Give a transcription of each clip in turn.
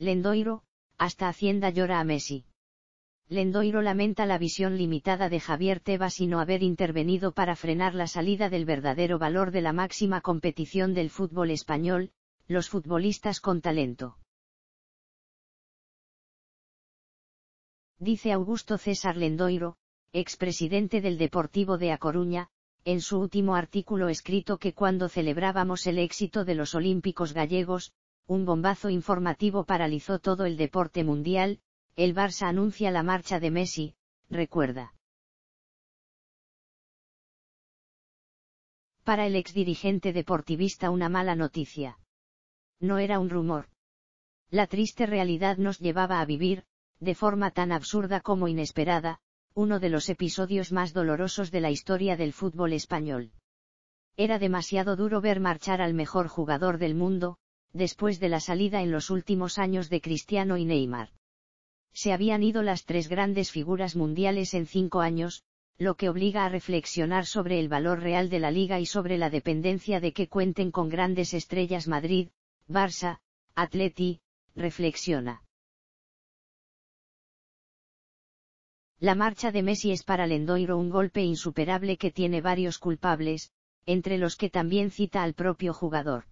Lendoiro, hasta Hacienda llora a Messi. Lendoiro lamenta la visión limitada de Javier Tebas y no haber intervenido para frenar la salida del verdadero valor de la máxima competición del fútbol español, los futbolistas con talento. Dice Augusto César Lendoiro, expresidente del Deportivo de A Coruña, en su último artículo escrito que cuando celebrábamos el éxito de los Olímpicos gallegos, un bombazo informativo paralizó todo el deporte mundial, el Barça anuncia la marcha de Messi, recuerda. Para el ex dirigente deportivista una mala noticia. No era un rumor. La triste realidad nos llevaba a vivir, de forma tan absurda como inesperada, uno de los episodios más dolorosos de la historia del fútbol español. Era demasiado duro ver marchar al mejor jugador del mundo, después de la salida en los últimos años de Cristiano y Neymar. Se habían ido las tres grandes figuras mundiales en cinco años, lo que obliga a reflexionar sobre el valor real de la liga y sobre la dependencia de que cuenten con grandes estrellas Madrid, Barça, Atleti, reflexiona. La marcha de Messi es para Lendoiro un golpe insuperable que tiene varios culpables, entre los que también cita al propio jugador.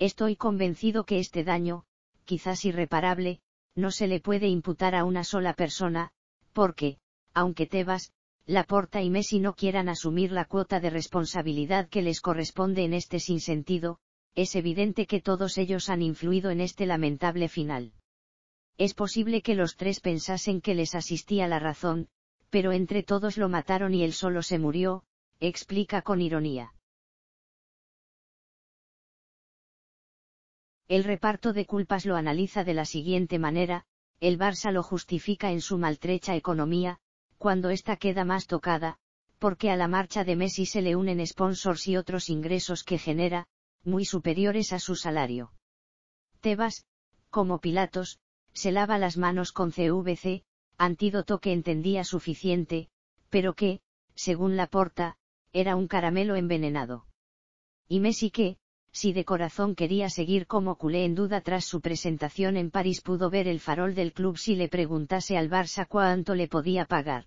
Estoy convencido que este daño, quizás irreparable, no se le puede imputar a una sola persona, porque, aunque Tebas, Laporta y Messi no quieran asumir la cuota de responsabilidad que les corresponde en este sinsentido, es evidente que todos ellos han influido en este lamentable final. Es posible que los tres pensasen que les asistía la razón, pero entre todos lo mataron y él solo se murió, explica con ironía. El reparto de culpas lo analiza de la siguiente manera, el Barça lo justifica en su maltrecha economía, cuando ésta queda más tocada, porque a la marcha de Messi se le unen sponsors y otros ingresos que genera, muy superiores a su salario. Tebas, como Pilatos, se lava las manos con CVC, antídoto que entendía suficiente, pero que, según Laporta, era un caramelo envenenado. Y Messi que, si de corazón quería seguir como culé en duda tras su presentación en París pudo ver el farol del club si le preguntase al Barça cuánto le podía pagar.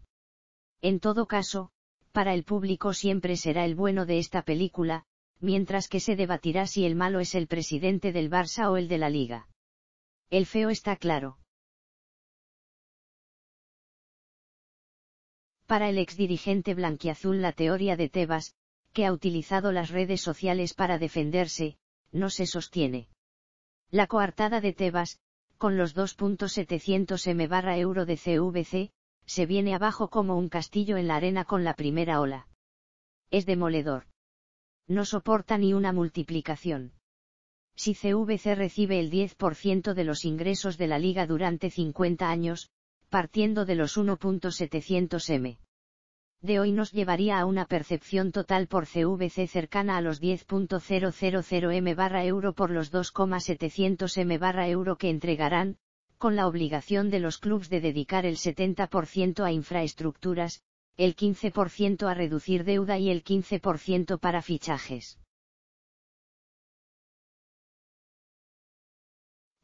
En todo caso, para el público siempre será el bueno de esta película, mientras que se debatirá si el malo es el presidente del Barça o el de la liga. El feo está claro. Para el exdirigente blanquiazul la teoría de Tebas, que ha utilizado las redes sociales para defenderse, no se sostiene. La coartada de Tebas, con los 2.700 m barra euro de CVC, se viene abajo como un castillo en la arena con la primera ola. Es demoledor. No soporta ni una multiplicación. Si CVC recibe el 10% de los ingresos de la liga durante 50 años, partiendo de los 1.700 m de hoy nos llevaría a una percepción total por CVC cercana a los 10.000 m barra euro por los 2,700 m barra euro que entregarán, con la obligación de los clubes de dedicar el 70% a infraestructuras, el 15% a reducir deuda y el 15% para fichajes.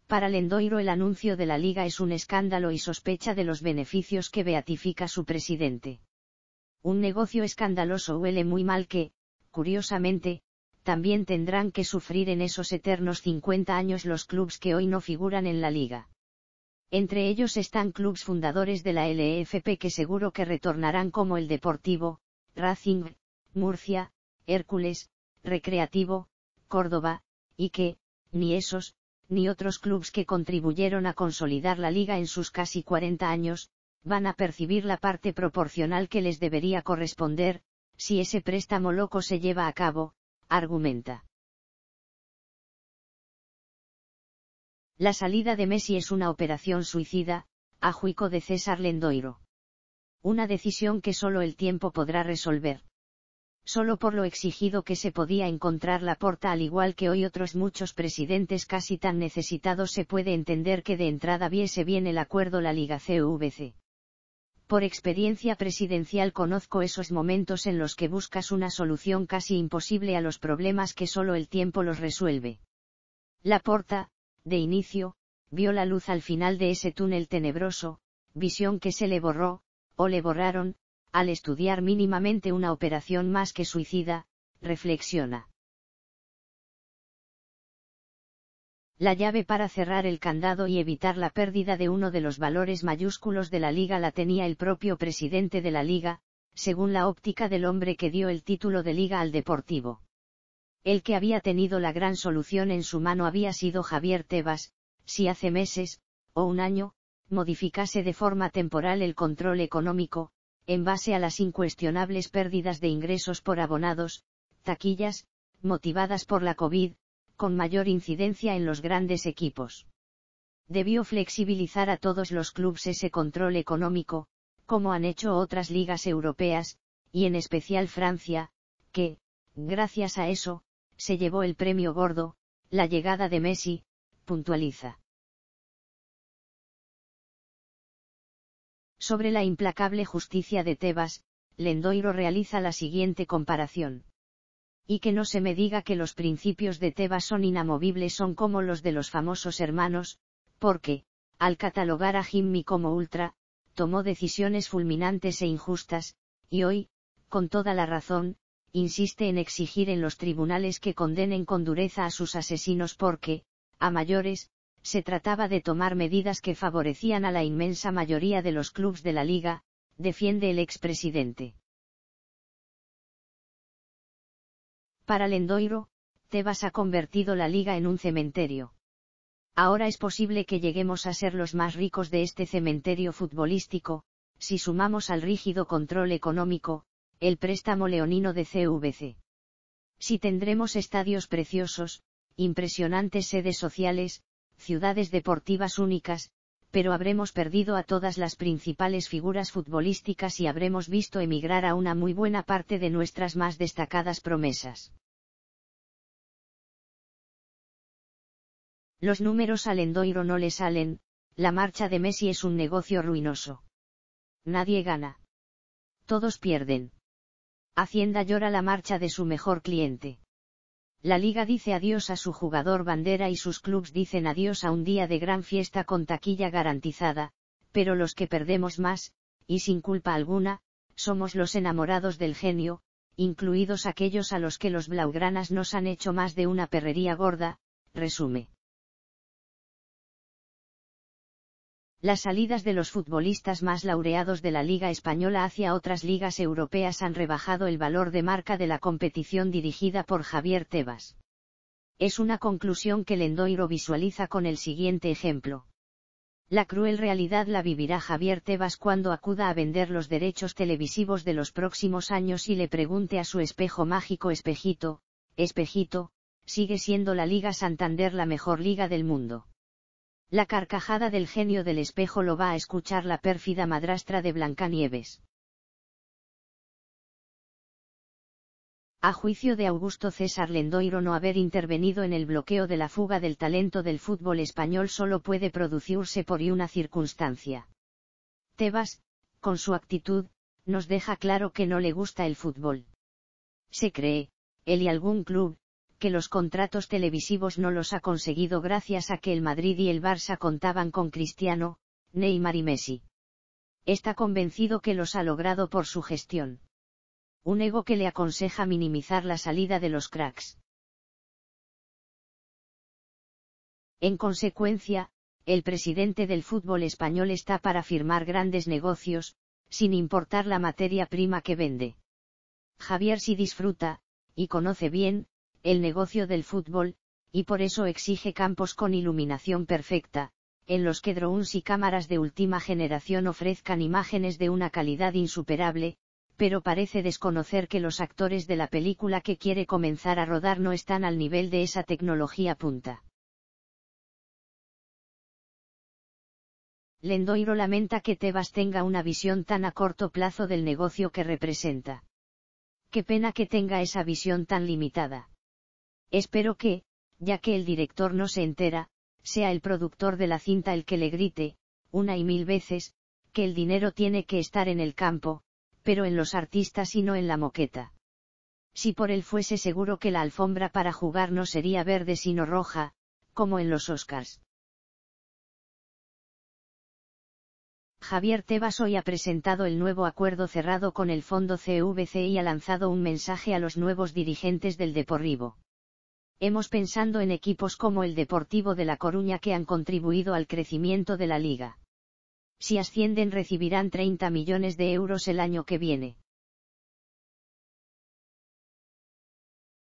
Para Lendoiro el anuncio de la liga es un escándalo y sospecha de los beneficios que beatifica su presidente un negocio escandaloso huele muy mal que, curiosamente, también tendrán que sufrir en esos eternos 50 años los clubes que hoy no figuran en la liga. Entre ellos están clubes fundadores de la LFP que seguro que retornarán como el Deportivo, Racing, Murcia, Hércules, Recreativo, Córdoba, y que, ni esos, ni otros clubes que contribuyeron a consolidar la liga en sus casi 40 años, van a percibir la parte proporcional que les debería corresponder, si ese préstamo loco se lleva a cabo, argumenta. La salida de Messi es una operación suicida, a juicio de César Lendoiro. Una decisión que solo el tiempo podrá resolver. Solo por lo exigido que se podía encontrar la porta al igual que hoy otros muchos presidentes casi tan necesitados se puede entender que de entrada viese bien el acuerdo la Liga CVC. Por experiencia presidencial conozco esos momentos en los que buscas una solución casi imposible a los problemas que solo el tiempo los resuelve. La porta, de inicio, vio la luz al final de ese túnel tenebroso, visión que se le borró, o le borraron, al estudiar mínimamente una operación más que suicida, reflexiona. la llave para cerrar el candado y evitar la pérdida de uno de los valores mayúsculos de la liga la tenía el propio presidente de la liga, según la óptica del hombre que dio el título de liga al Deportivo. El que había tenido la gran solución en su mano había sido Javier Tebas, si hace meses, o un año, modificase de forma temporal el control económico, en base a las incuestionables pérdidas de ingresos por abonados, taquillas, motivadas por la COVID, con mayor incidencia en los grandes equipos. Debió flexibilizar a todos los clubes ese control económico, como han hecho otras ligas europeas, y en especial Francia, que, gracias a eso, se llevó el premio gordo, la llegada de Messi, puntualiza. Sobre la implacable justicia de Tebas, Lendoiro realiza la siguiente comparación y que no se me diga que los principios de Tebas son inamovibles son como los de los famosos hermanos, porque, al catalogar a Jimmy como ultra, tomó decisiones fulminantes e injustas, y hoy, con toda la razón, insiste en exigir en los tribunales que condenen con dureza a sus asesinos porque, a mayores, se trataba de tomar medidas que favorecían a la inmensa mayoría de los clubes de la liga, defiende el expresidente. Para Lendoiro, Tebas ha convertido la liga en un cementerio. Ahora es posible que lleguemos a ser los más ricos de este cementerio futbolístico, si sumamos al rígido control económico, el préstamo leonino de CVC. Si tendremos estadios preciosos, impresionantes sedes sociales, ciudades deportivas únicas, pero habremos perdido a todas las principales figuras futbolísticas y habremos visto emigrar a una muy buena parte de nuestras más destacadas promesas. Los números al endoiro no le salen, la marcha de Messi es un negocio ruinoso. Nadie gana. Todos pierden. Hacienda llora la marcha de su mejor cliente la liga dice adiós a su jugador bandera y sus clubs dicen adiós a un día de gran fiesta con taquilla garantizada, pero los que perdemos más, y sin culpa alguna, somos los enamorados del genio, incluidos aquellos a los que los blaugranas nos han hecho más de una perrería gorda, resume. Las salidas de los futbolistas más laureados de la Liga Española hacia otras ligas europeas han rebajado el valor de marca de la competición dirigida por Javier Tebas. Es una conclusión que Lendoiro visualiza con el siguiente ejemplo. La cruel realidad la vivirá Javier Tebas cuando acuda a vender los derechos televisivos de los próximos años y le pregunte a su espejo mágico espejito, espejito, sigue siendo la Liga Santander la mejor liga del mundo la carcajada del genio del espejo lo va a escuchar la pérfida madrastra de Blancanieves. A juicio de Augusto César Lendoiro no haber intervenido en el bloqueo de la fuga del talento del fútbol español solo puede producirse por una circunstancia. Tebas, con su actitud, nos deja claro que no le gusta el fútbol. Se cree, él y algún club, que los contratos televisivos no los ha conseguido gracias a que el Madrid y el Barça contaban con Cristiano, Neymar y Messi. Está convencido que los ha logrado por su gestión. Un ego que le aconseja minimizar la salida de los cracks. En consecuencia, el presidente del fútbol español está para firmar grandes negocios, sin importar la materia prima que vende. Javier sí disfruta, y conoce bien, el negocio del fútbol, y por eso exige campos con iluminación perfecta, en los que drones y cámaras de última generación ofrezcan imágenes de una calidad insuperable, pero parece desconocer que los actores de la película que quiere comenzar a rodar no están al nivel de esa tecnología punta. Lendoiro lamenta que Tebas tenga una visión tan a corto plazo del negocio que representa. Qué pena que tenga esa visión tan limitada. Espero que, ya que el director no se entera, sea el productor de la cinta el que le grite, una y mil veces, que el dinero tiene que estar en el campo, pero en los artistas y no en la moqueta. Si por él fuese seguro que la alfombra para jugar no sería verde sino roja, como en los Oscars. Javier Tebas hoy ha presentado el nuevo acuerdo cerrado con el fondo CVC y ha lanzado un mensaje a los nuevos dirigentes del Deporribo hemos pensando en equipos como el Deportivo de La Coruña que han contribuido al crecimiento de la liga. Si ascienden recibirán 30 millones de euros el año que viene.